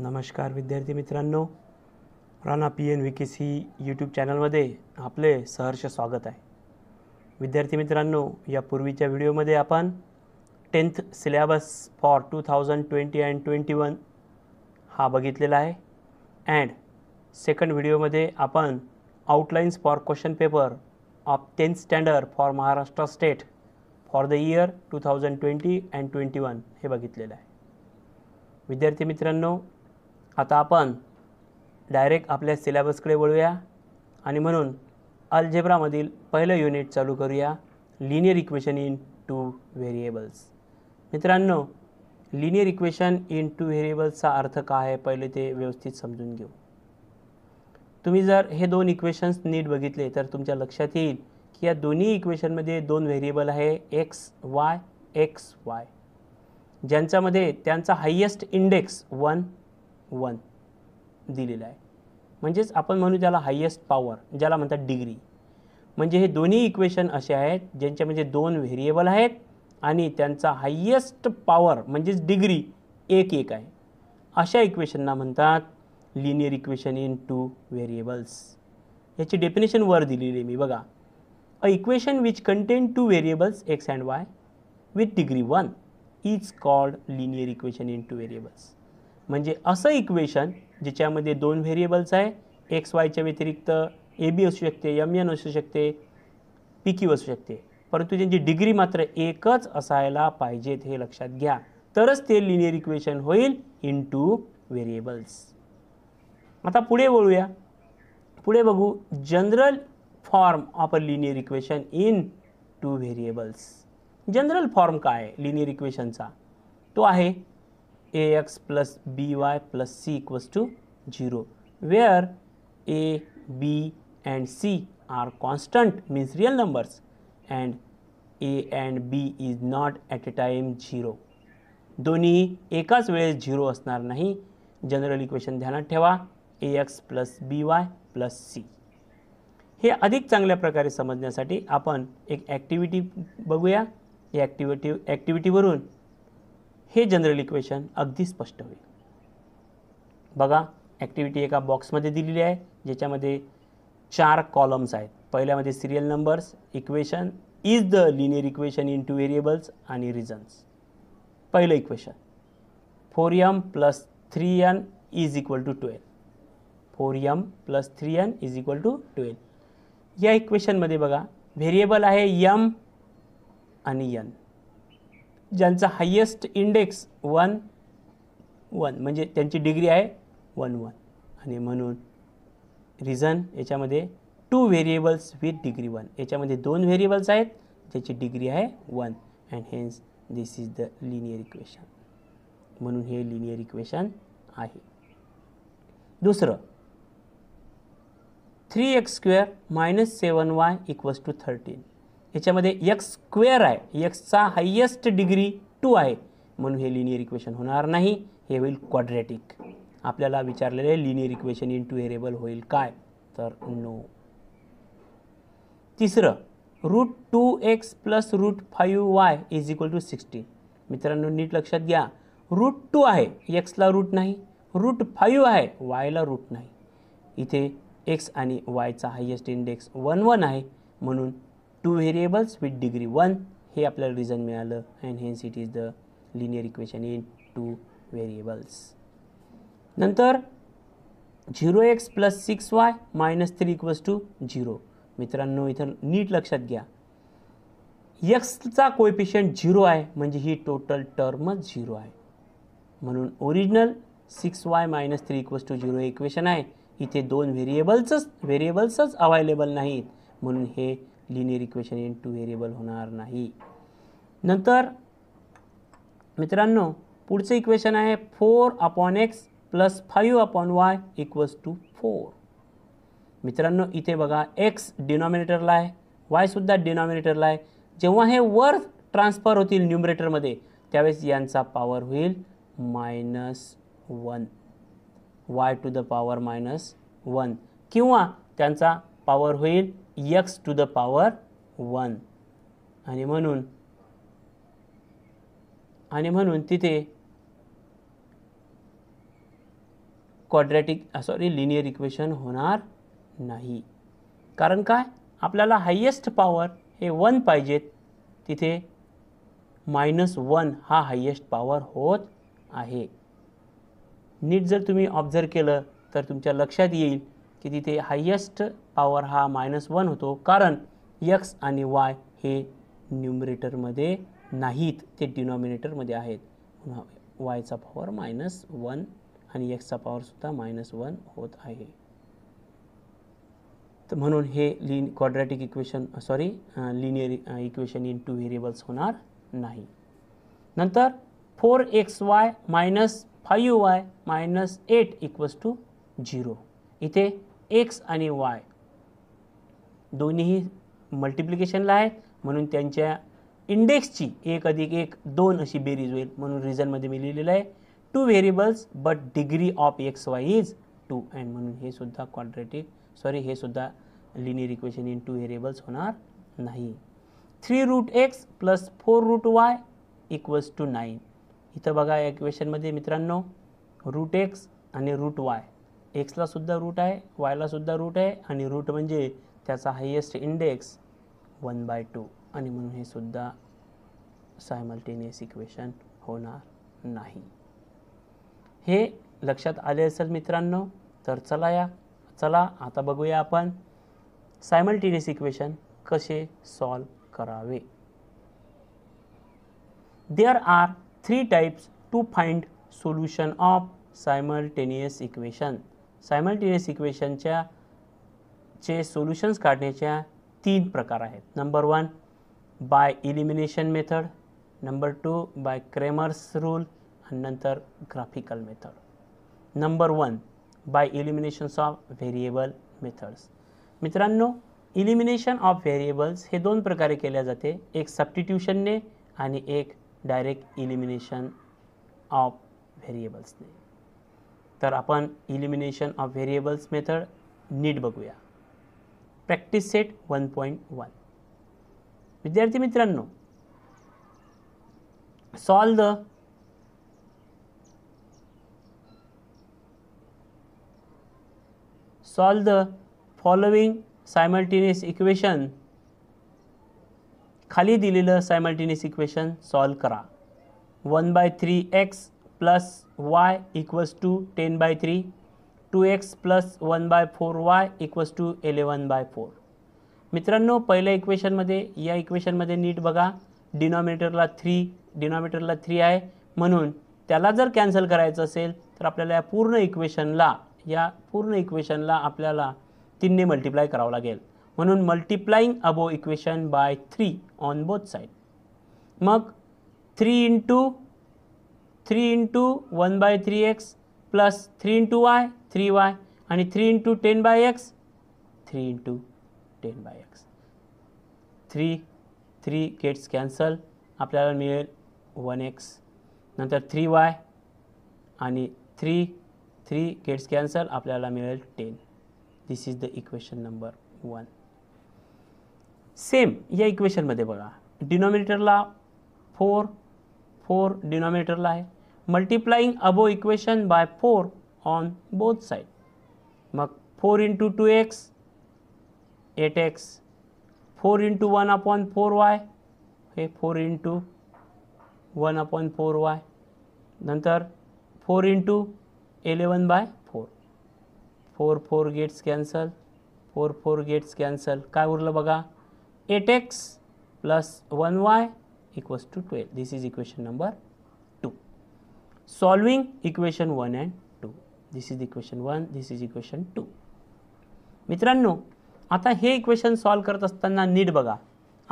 नमस्कार विद्यार्थी मित्रांनो Rana P N K C YouTube चॅनलमध्ये आपले सहर्ष स्वागत आहे विद्यार्थी मित्रांनो या पूर्वीच्या व्हिडिओमध्ये आपण tenth syllabus for two thousand twenty and twenty one हा बघितलेला आहे अँड सेकंड व्हिडिओमध्ये आपण outlines for question paper of tenth standard for Maharashtra state for the year two thousand twenty and twenty one हे बघितलेलं आहे विद्यार्थी मित्रांनो आता आपण डायरेक्ट आपल्या सिलेबसकडे वळूया आणि म्हणून अल्जेब्रामधील पहिलं युनिट चालू करूया linear equation in two variables मित्रांनो लिनियर इक्वेशन इन टू व्हेरिएबल्सचा अर्थ काय आहे पहिले ते व्यवस्थित समजून घेऊ तुम्ही जर हे दोन इक्वेशन्स नीट बघितले तर तुमच्या लक्षात येईल की या दोन्ही इक्वेशनमध्ये दोन व्हेरिएबल आहे एक्स वाय एक्स वाय ज्यांच्यामध्ये त्यांचा हायेस्ट इंडेक्स वन वन दिलेलं आहे म्हणजेच आपण म्हणू त्याला हायेस्ट पॉवर ज्याला म्हणतात डिग्री म्हणजे हे दोन्ही इक्वेशन असे आहेत म्हणजे दोन व्हेरिएबल आहेत आणि त्यांचा हायेस्ट पॉवर म्हणजेच डिग्री एक एक आहे अशा इक्वेशनना म्हणतात linear equation in two variables याची डेफिनेशन वर दिलेली आहे मी बघा a equation which contain two variables X and Y with degree one is called linear equation in two variables म्हणजे असं इक्वेशन ज्याच्यामध्ये दोन व्हेरिएबल्स आहे एक्स वायच्या व्यतिरिक्त ए बी असू शकते एम एन असू शकते पी क्यू असू शकते परंतु त्यांची डिग्री मात्र एकच असायला पाहिजेत हे लक्षात घ्या तरच ते लिनियर इक्वेशन होईल इन टू व्हेरिएबल्स आता पुढे वळूया पुढे बघू general form of a linear equation in two variables general form काय आहे लिनियर इक्वेशनचा तो आहे A X plus B Y plus C equals to zero where A B and C are constant means real numbers and A and B is not at a time zero दोन्ही एकाच वेळेस zero असणार नाही general equation ध्यानात ठेवा A X plus B Y plus C हे अधिक चांगल्या प्रकारे समजण्यासाठी आपण एक ॲक्टिव्हिटी बघूया या ॲक्टिव्हिटी ॲक्टिव्हिटीवरून हे जनरल इक्वेशन अगदी स्पष्ट होईल बघा ॲक्टिव्हिटी एका बॉक्समध्ये दिलेली आहे ज्याच्यामध्ये चार कॉलम्स आहेत पहिल्यामध्ये serial numbers equation is the linear equation in two variables आणि रिझन्स पहिलं equation four M plus three N is equal to twelve four M plus three N is equal to twelve या इक्वेशनमध्ये बघा variable आहे M आणि N ज्यांचा highest index one one म्हणजे त्यांची डिग्री आहे वन वन आणि म्हणून रिझन याच्यामध्ये two variables with degree one याच्यामध्ये दोन व्हेरिएबल्स आहेत ज्याची डिग्री आहे one and hence this is the linear equation म्हणून हे लिनियर इक्वेशन आहे दुसरं three X square minus seven Y equals to thirteen याच्यामध्ये एक्स स्क्वेअर आहे एक्सचा हायेस्ट डिग्री टू आहे म्हणून हे लिनियर इक्वेशन होणार नाही हे होईल क्वाड्रेटिक आपल्याला विचारलेले linear equation in two variable होईल काय तर नो तिसरं root two x plus root five Y is equal to sixteen मित्रांनो नीट लक्षात घ्या रूट टू आहे एक्सला रूट नाही रूट फाईव्ह आहे वायला रूट नाही इथे एक्स आणि वायचा हायेस्ट इंडेक्स वन वन आहे म्हणून two variables with degree one हे आपल्याला रिझन मिळालं and hence it is the linear equation in two variables नंतर zero X plus six Y minus three equals to zero मित्रांनो इथं नीट लक्षात घ्या एक्सचा कोएफिशियंट झिरो आहे म्हणजे ही टोटल टर्मच झिरो आहे म्हणून original six Y minus three equals to zero equation आहे इथे दोन व्हेरिएबल्सच व्हेरिएबल्सच अवायलेबल नाहीत म्हणून हे linear equation in two variable होणार नाही नंतर मित्रांनो पुढचं इक्वेशन आहे four upon X plus five upon Y equals to four मित्रांनो इथे बघा एक्स डिनॉमिनेटरला आहे वायसुद्धा डिनॉमिनेटरला आहे जेव्हा हे वर ट्रान्सफर होतील न्युमरेटरमध्ये त्यावेळेस यांचा पॉवर होईल minus one Y to the power minus one किंवा त्यांचा पॉवर होईल X to the power one आणि म्हणून आणि म्हणून तिथे क्वाड्रॅटिक सॉरी लिनियर इक्वेशन होणार नाही कारण काय आपल्याला हायेस्ट पॉवर हे वन पाहिजेत तिथे मायनस वन हा हायेस्ट पॉवर होत आहे नीट जर तुम्ही ऑब्झर्व केलं तर तुमच्या लक्षात येईल की तिथे हायेस्ट पॉवर हा मायनस वन होतो कारण यक्स आणि वाय हे न्युमरेटरमध्ये नाहीत ते डिनॉमिनेटरमध्ये आहेत वायचा पॉवर मायनस वन आणि एक्सचा पॉवरसुद्धा मायनस वन होत आहे तर म्हणून हे lin quadratic equation sorry linear equation in two variables होणार नाही नंतर four X Y minus five Y minus eight equals to zero इथे एक्स आणि वाय दोन्हीही मल्टिप्लिकेशनला आहेत म्हणून त्यांच्या इंडेक्सची एक अधिक एक दोन अशी बेरीज होईल म्हणून रिझनमध्ये मी लिहिलेलं आहे two variables but degree of X Y is two and म्हणून हे सुद्धा क्वाड्रेटिक सॉरी हे सुद्धा linear equation in two variables होणार नाही three root X plus four root Y equals to nine इथं बघा या इक्वेशनमध्ये मित्रांनो रूट एक्स आणि रूट वाय एक्सलासुद्धा रूट आहे वायलासुद्धा रूट आहे आणि रूट म्हणजे त्याचा highest index one by two आणि म्हणून हे सुद्धा सायमल्टेनियस इक्वेशन होणार नाही हे लक्षात आले असेल मित्रांनो तर चला या चला आता बघूया आपण सायमल्टेनियस इक्वेशन कसे सॉल्व करावे there are three types to find solution of simultaneous equation simultaneous इक्वेशनच्या चे सोल्युशन्स काढण्याच्या तीन प्रकार आहेत number one by elimination method number two by Cramer's rule आणि नंतर graphical method number one by eliminations of variable methods मित्रांनो elimination of variables हे दोन प्रकारे केल्या जाते एक ने आणि एक डायरेक्ट इलिमिनेशन ऑफ व्हेरिएबल्सने तर आपण इलिमिनेशन ऑफ व्हेरिएबल्स मेथड नीट बघूया practice set one point one विद्यार्थी मित्रांनो solve the solve the following simultaneous equation खाली दिलेलं सायमल्टिनियस इक्वेशन सॉल्व करा one by three x plus y equals to ten by three two x plus one by four y equals to eleven by four मित्रांनो पहिल्या इक्वेशनमध्ये या इक्वेशनमध्ये नीट बघा डिनॉमिनेटरला three डिनॉमिनेटरला three आहे म्हणून त्याला जर कॅन्सल करायचं असेल तर आपल्याला या पूर्ण इक्वेशनला या पूर्ण इक्वेशनला आपल्याला तीनने मल्टिप्लाय करावं लागेल म्हणून multiplying above equation by three on both side मग three into three into one by three x plus three into y three y आणि three into ten by x three into ten by x three three gets cancel आपल्याला मिळेल one x नंतर three y आणि three three gets cancel आपल्याला मिळेल ten this is the equation number one same या इक्वेशनमध्ये बघा डिनॉमिनेटरला फोर फोर डिनॉमिनेटरला आहे multiplying above equation by four on both side मग four into two x eight x four into one upon four y हे four into one upon four y नंतर four into eleven by four four four gets cancel four four gets cancel काय उरलं बघा eight x plus one y equals to twelve this is equation number solving equation 1 and 2 this is equation equation 1 this is equation 2 मित्रांनो आता हे equation solve करत असताना नीट बघा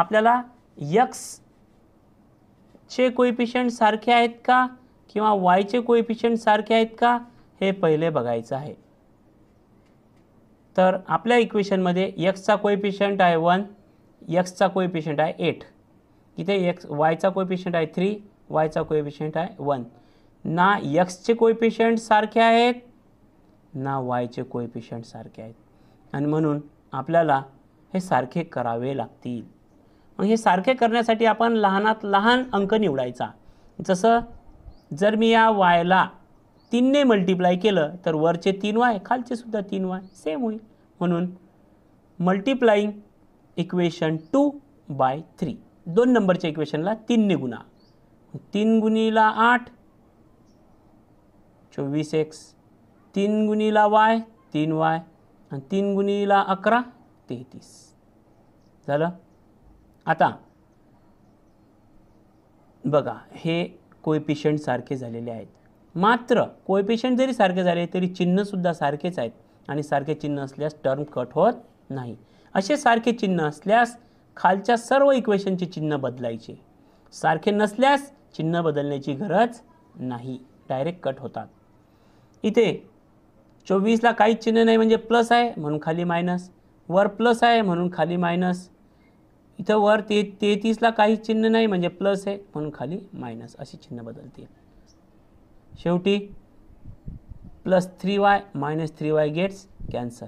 आपल्याला यक्स चे कोइफिशियंट सारखे आहेत का किंवा वायचे कोइफिशियंट सारखे आहेत का हे पहिले बघायचं आहे तर आपल्या इक्वेशनमध्ये यक्सचा कोइफिशियंट आहे वन यक्सचा कोइफिशियंट आहे एट इथे एक्स वायचा कोइफिशियंट आहे थ्री वायचा कोइफिशियंट आहे वन ना यक्सचे पेशंट सारखे आहेत ना वायचे पेशंट सारखे आहेत आणि म्हणून आपल्याला हे सारखे करावे लागतील मग हे सारखे करण्यासाठी आपण लहानात लहान अंक निवडायचा जसं जर मी या वायला तीनने मल्टिप्लाय केलं तर वरचे तीन वाय खालचे सुद्धा तीन वाय सेम होईल म्हणून multiplying equation two by three दोन नंबरच्या इक्वेशनला तीनने गुणा तीन गुणीला आठ चोवीस एक्स तीन गुणीला वाय तीन वाय आणि तीन गुणीला अकरा तेहतीस झालं आता बघा हे पेशंट सारखे झालेले आहेत मात्र पेशंट जरी सारखे झाले तरी चिन्हसुद्धा सारखेच आहेत आणि सारखे चिन्ह असल्यास टर्म कट होत नाही असे सारखे चिन्ह असल्यास खालच्या सर्व इक्वेशनचे चिन्ह बदलायचे सारखे नसल्यास चिन्ह बदलण्याची गरज नाही डायरेक्ट कट होतात इथे चोवीसला काहीच चिन्ह नाही म्हणजे प्लस आहे म्हणून खाली मायनस वर प्लस आहे म्हणून खाली मायनस इथं वर ते तेहतीसला काहीच चिन्ह नाही म्हणजे प्लस आहे म्हणून खाली मायनस अशी चिन्ह बदलतील शेवटी plus three y minus three y gets cancel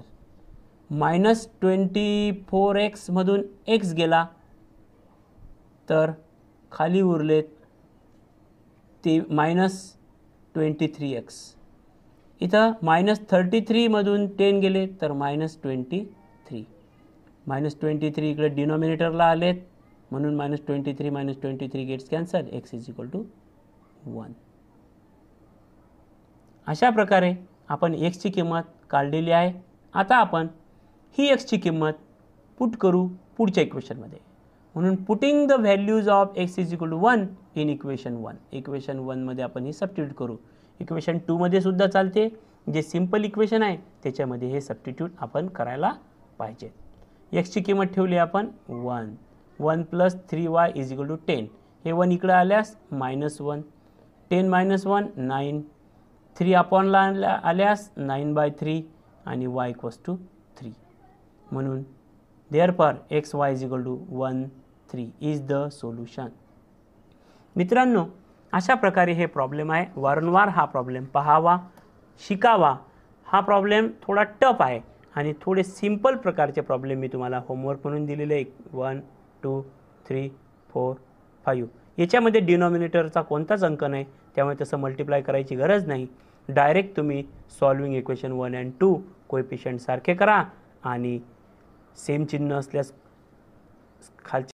minus twenty four एक्समधून एक्स गेला तर खाली उरलेत ते मायनस ट्वेंटी थ्री एक्स इथं मायनस थर्टी थ्रीमधून टेन गेले तर minus twenty three minus twenty three इकडे डिनॉमिनेटरला आलेत म्हणून minus twenty three minus twenty three gets cancel x is equal to one अशा प्रकारे आपण एक्सची किंमत काढलेली आहे आता आपण ही एक्सची किंमत पुट करू पुढच्या इक्वेशनमध्ये म्हणून putting the values of x is equal to one in equation one equation वनमध्ये आपण ही सबस्टिट्यूट करू इक्वेशन टूमध्ये सुद्धा चालते जे सिम्पल इक्वेशन आहे त्याच्यामध्ये हे सबस्टिट्यूट आपण करायला पाहिजे एक्सची किंमत ठेवली आपण one one plus three y is equal to ten हे वन इकडं आल्यास minus one ten minus one nine three अपॉनला आणल्या आल्यास नाईन बाय थ्री आणि वाय इक्वल्स टू थ्री म्हणून therefore x Y is equal to one three is the solution मित्रांनो अशा प्रकारे हे प्रॉब्लेम आहे वारंवार हा प्रॉब्लेम पहावा शिकावा हा प्रॉब्लेम थोडा टफ आहे आणि थोडे सिम्पल प्रकारचे प्रॉब्लेम मी तुम्हाला होमवर्क म्हणून दिलेले आहे one two three four five याच्यामध्ये डिनॉमिनेटरचा कोणताच अंक नाही त्यामुळे तसं मल्टिप्लाय करायची गरज नाही डायरेक्ट तुम्ही solving equation one and two coefficient सारखे करा आणि सेम चिन्ह असल्यास खालचे